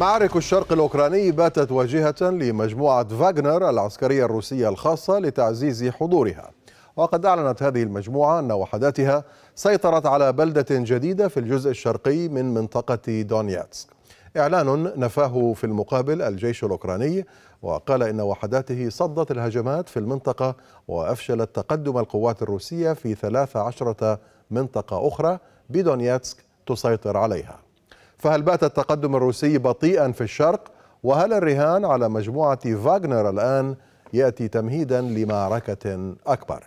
معارك الشرق الأوكراني باتت واجهة لمجموعة فاغنر العسكرية الروسية الخاصة لتعزيز حضورها وقد أعلنت هذه المجموعة أن وحداتها سيطرت على بلدة جديدة في الجزء الشرقي من منطقة دونياتسك إعلان نفاه في المقابل الجيش الأوكراني وقال إن وحداته صدت الهجمات في المنطقة وأفشلت تقدم القوات الروسية في 13 منطقة أخرى بدونياتسك تسيطر عليها فهل بات التقدم الروسي بطيئا في الشرق وهل الرهان على مجموعة فاغنر الآن يأتي تمهيدا لمعركة أكبر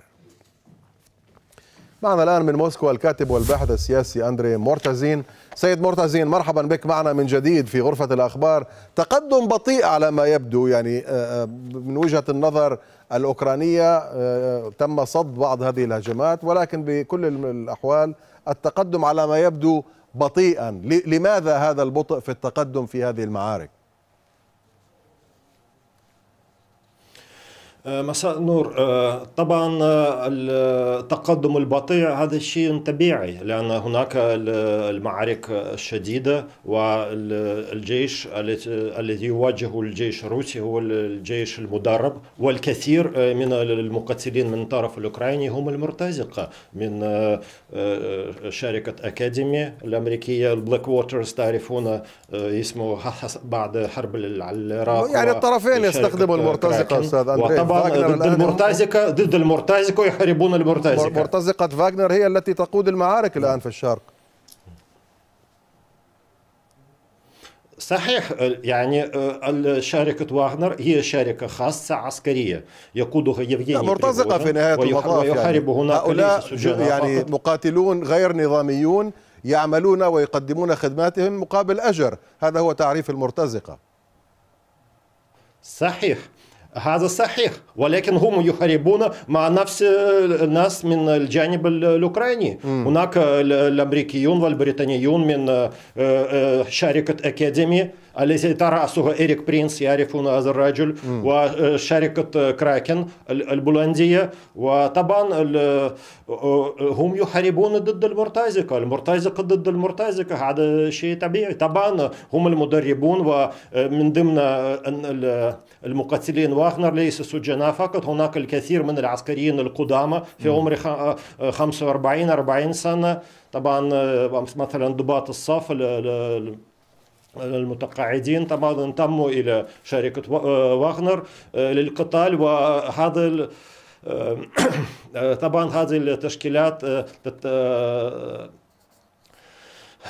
معنا الآن من موسكو الكاتب والباحث السياسي أندري مورتازين سيد مورتازين مرحبا بك معنا من جديد في غرفة الأخبار تقدم بطيء على ما يبدو يعني آه، آه، من وجهة النظر الأوكرانية آه، تم صد بعض هذه الهجمات ولكن بكل الأحوال التقدم على ما يبدو بطيئا لماذا هذا البطء في التقدم في هذه المعارك آه، مساء النور آه، طبعا آه، التقدم البطيء هذا الشيء طبيعي لأن هناك المعارك الشديدة والجيش الذي يواجه الجيش الروسي هو الجيش المدرب والكثير من المقاتلين من طرف الأوكراني هم المرتزقة من شركة أكاديمي الأمريكية البلاك ووترز تعرفون اسمه بعد حرب العراق يعني الطرفين يستخدموا المرتزقة أستاذ ضد المرتزقه ضد المرتزقه يحاربون المرتزقه مرتزقه فاغنر هي التي تقود المعارك الان في الشرق صحيح يعني آه، شركة واغنر هي شركة خاصة عسكرية يقودها يفغيني مرتزقة في نهاية المطاف يعني. ويحارب يعني. هؤلاء يعني مقاتلون غير نظاميون يعملون ويقدمون خدماتهم مقابل أجر هذا هو تعريف المرتزقة صحيح هذا صحيح ولكن هم يحاربون مع نفس الناس من الجانب الأوكراني م. هناك الأمريكيون والبريطانيون من شركة أكاديمي الذي ترأسه إريك برينس يعرفون هذا الرجل وشركة آه، آه، كراكن البولندية وطبعا آه، هم يحاربون ضد المرتزقة المرتزقة ضد المرتزقة هذا شيء طبيعي طبعا هم المدربون ومن ضمن المقاتلين واغنر ليس سجناء فقط هناك الكثير من العسكريين القدامى في عمر 45 40 سنة طبعا مثلا ضباط الصف المتقاعدين طبعا انتموا الى شركه آه، واغنر آه، للقتال وهذا آه، طبعا هذه التشكيلات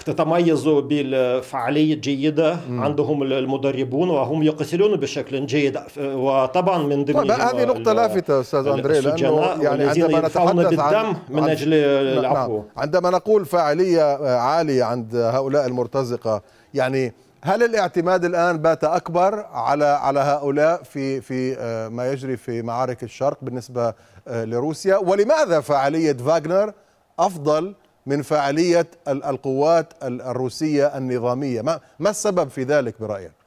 تتميز بالفعالية الجيدة عندهم المدربون وهم يقتلون بشكل جيد وطبعا من ضمن هذه نقطة لافتة أستاذ أندري لأنه يعني عندما نتحدث بالدم عن من أجل نعم، العفو نعم. عندما نقول فعالية عالية عند هؤلاء المرتزقة يعني هل الاعتماد الان بات اكبر على على هؤلاء في في آه، ما يجري في معارك الشرق بالنسبه آه، لروسيا ولماذا فعاليه فاغنر افضل من فعاليه القوات الروسيه النظاميه ما ما السبب في ذلك برايك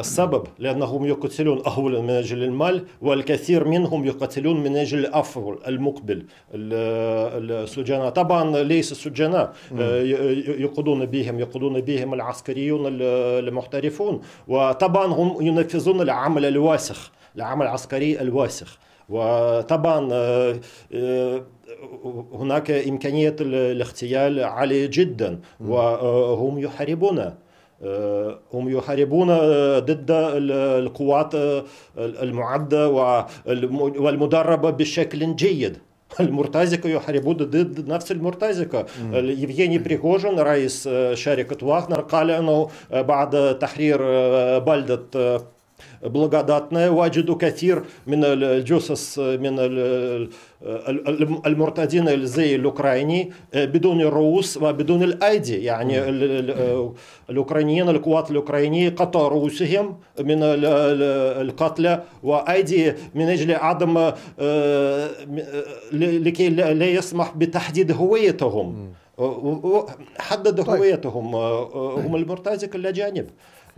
السبب لأنهم يقتلون أهول من أجل المال والكثير منهم يقتلون من أجل الأفضل المقبل السجناء طبعا ليس السجناء آه، يقودون بهم يقودون بهم العسكريون المحترفون وطبعا هم ينفذون العمل الواسخ العمل العسكري الواسخ وطبعا آه، آه، هناك إمكانية الاغتيال عالية جدا وهم يحاربون آه، هم يحاربون آه، ضد القوات آه، المعدة والمدربة بشكل جيد المرتزقة يحاربون ضد نفس المرتزقة يفغيني بريغوجين رئيس شركة واغنر قال أنه بعد تحرير بلدة благодатная واجد كثير من الجثث من المرتدين الزي الأوكراني بدون الرؤوس وبدون الأيدي يعني الأوكرانيين القوات الأوكرانية قطعوا رؤوسهم من القتلى وأيدي من أجل عدم لكي لا يسمح بتحديد هويتهم حدد هويتهم هم المرتزقة الأجانب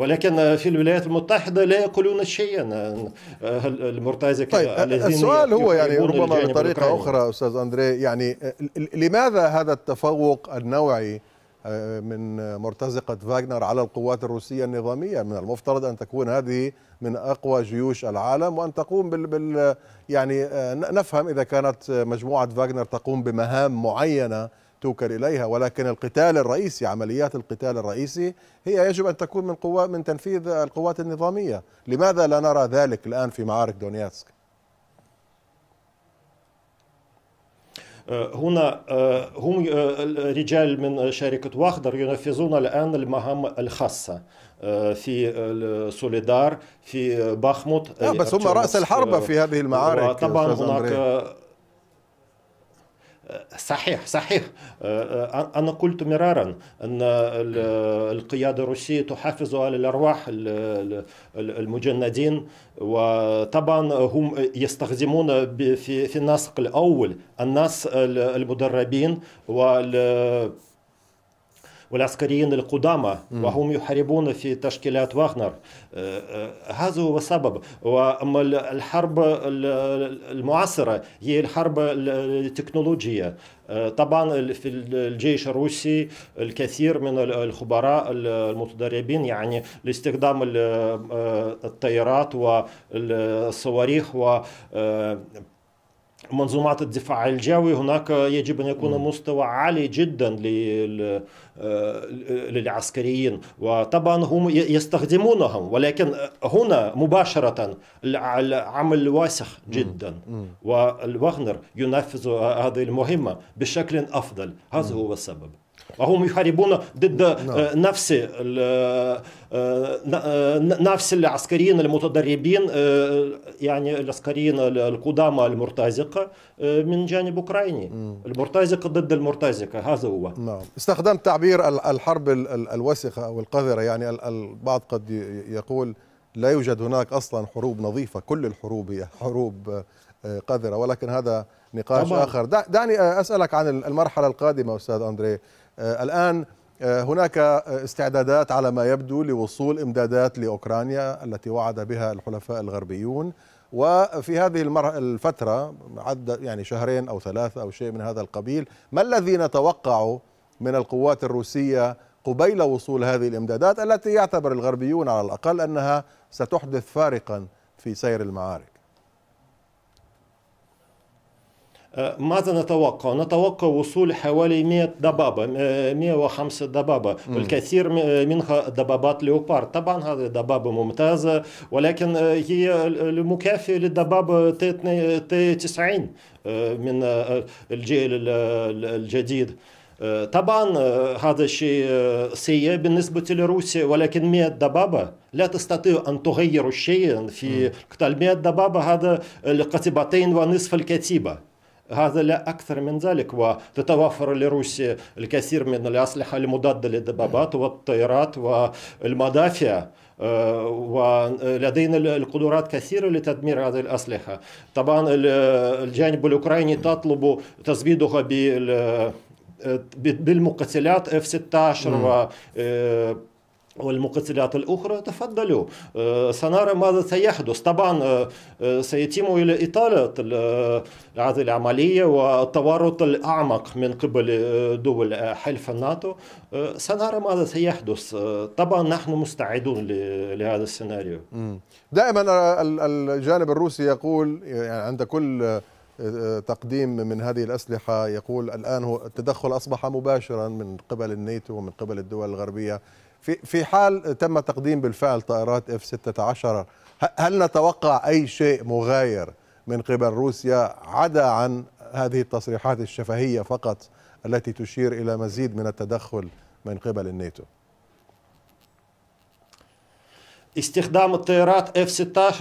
ولكن في الولايات المتحدة لا يقولون شيئا أه، المرتزقة طيب أه، السؤال هو يعني ربما بطريقة أخرى أستاذ أندري يعني أه، لماذا هذا التفوق النوعي من مرتزقة فاغنر على القوات الروسية النظامية من المفترض أن تكون هذه من أقوى جيوش العالم وأن تقوم بال, بال يعني نفهم إذا كانت مجموعة فاغنر تقوم بمهام معينة توكل اليها ولكن القتال الرئيسي عمليات القتال الرئيسي هي يجب ان تكون من قوات من تنفيذ القوات النظاميه، لماذا لا نرى ذلك الان في معارك دونياتسك أه، هنا أه، هم أه، رجال من شركة واخدر ينفذون الآن المهام الخاصة في سوليدار في باخموت آه بس هم رأس الحربة في هذه المعارك طبعا هناك صحيح صحيح أنا قلت مرارا أن القيادة الروسية تحافظ على الأرواح المجندين وطبعا هم يستخدمون في النسق الأول الناس المدربين وال والعسكريين القدامى وهم يحاربون في تشكيلات واغنر أه، أه، هذا هو السبب وأما الحرب المعاصرة هي الحرب التكنولوجية أه، طبعا في الجيش الروسي الكثير من الخبراء المتدربين يعني لاستخدام الطيارات والصواريخ و منظومات الدفاع الجوي هناك يجب ان يكون مستوى عالي جدا آه، للعسكريين وطبعا هم يستخدمونهم ولكن هنا مباشره العمل واسخ جدا والوغنر ينفذ هذه المهمه بشكل افضل هذا هو السبب وهم يحاربون ضد نفس نفس العسكريين المتدربين يعني العسكريين القدامى المرتزقة من جانب أوكراني المرتزقة ضد المرتزقة هذا هو نعم استخدم تعبير الحرب الوسخة أو القذرة يعني البعض قد يقول لا يوجد هناك أصلا حروب نظيفة كل الحروب هي حروب قذرة ولكن هذا نقاش طبعا. آخر دعني أسألك عن المرحلة القادمة أستاذ أندريه آه، الآن آه، هناك استعدادات على ما يبدو لوصول إمدادات لأوكرانيا التي وعد بها الحلفاء الغربيون وفي هذه الفترة عد يعني شهرين أو ثلاثة أو شيء من هذا القبيل ما الذي نتوقع من القوات الروسية قبيل وصول هذه الإمدادات التي يعتبر الغربيون على الأقل أنها ستحدث فارقا في سير المعارك آه، ماذا نتوقع؟ نتوقع وصول حوالي 100 دبابة 105 آه، دبابة والكثير آه، منها دبابات ليوبارد طبعا هذه دبابة ممتازة ولكن هي المكافئة للدبابة تي 90 من الجيل الجديد طبعا هذا الشيء سيء بالنسبة لروسيا ولكن 100 دبابة لا تستطيع أن تغير شيئا في قتال 100 دبابة هذا القتيبتين ونصف الكتيبة هذا لا أكثر من ذلك وتتوفر لروسيا الكثير من الأسلحة المضادة للدبابات والطائرات والمدافع آه، ولدينا القدرات كثيرة لتدمير هذه الأسلحة طبعا الجانب الأوكراني تطلب تزويدها آه، بالمقتلات F-16 و آه، والمقتلات الأخرى تفضلوا آه، سنرى ماذا سيحدث طبعا آه، آه، سيتم إلى إطالة هذه العملية والتورط الأعمق من قبل دول حلف الناتو سنرى ماذا سيحدث طبعا نحن مستعدون لهذا السيناريو دائما الجانب الروسي يقول يعني عند كل تقديم من هذه الأسلحة يقول الآن هو التدخل أصبح مباشرا من قبل الناتو ومن قبل الدول الغربية في في حال تم تقديم بالفعل طائرات اف 16 هل نتوقع اي شيء مغاير من قبل روسيا عدا عن هذه التصريحات الشفهيه فقط التي تشير الى مزيد من التدخل من قبل الناتو؟ استخدام الطيارات F-16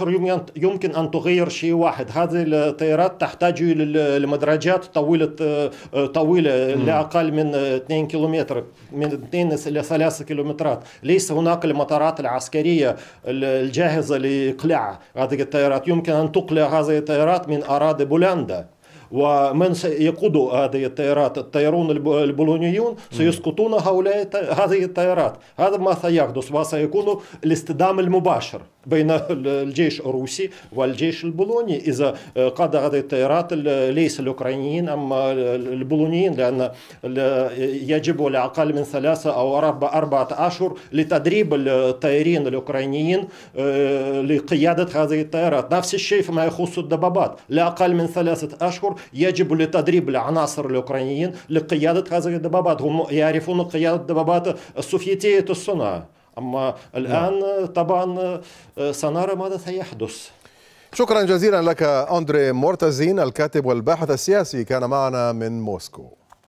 يمكن أن تغير شيء واحد هذه الطيارات تحتاج لمدرجات طويلة آه، طويلة لا أقل من 2 كيلومتر من 2 إلى 3 كيلومترات ليس هناك المطارات العسكرية الجاهزة لإقلاع هذه الطيارات يمكن أن تقلع هذه الطيارات من أراضي بولندا ومن يقود هذه الطائرات التيارون البولونيون سيسقطون هؤلاء هذه الطائرات هذا ما سيحدث وسيكون الاصطدام المباشر بين الجيش الروسي والجيش البولوني إذا آه، قاد هذه الطائرات ليس الأوكرانيين أما البولونيين لأن يجب على أقل من ثلاثة أو أربعة أشهر لتدريب الطائرين الأوكرانيين آه، لقيادة هذه الطائرات نفس الشيء فيما يخص الدبابات لا أقل من ثلاثة أشهر يجب لتدريب العناصر الأوكرانيين لقيادة هذه الدبابات هم يعرفون قيادة الدبابات السوفيتية الصنع أما الآن نعم. طبعا آه، سنرى ماذا سيحدث شكرا جزيلا لك أندري مورتزين الكاتب والباحث السياسي كان معنا من موسكو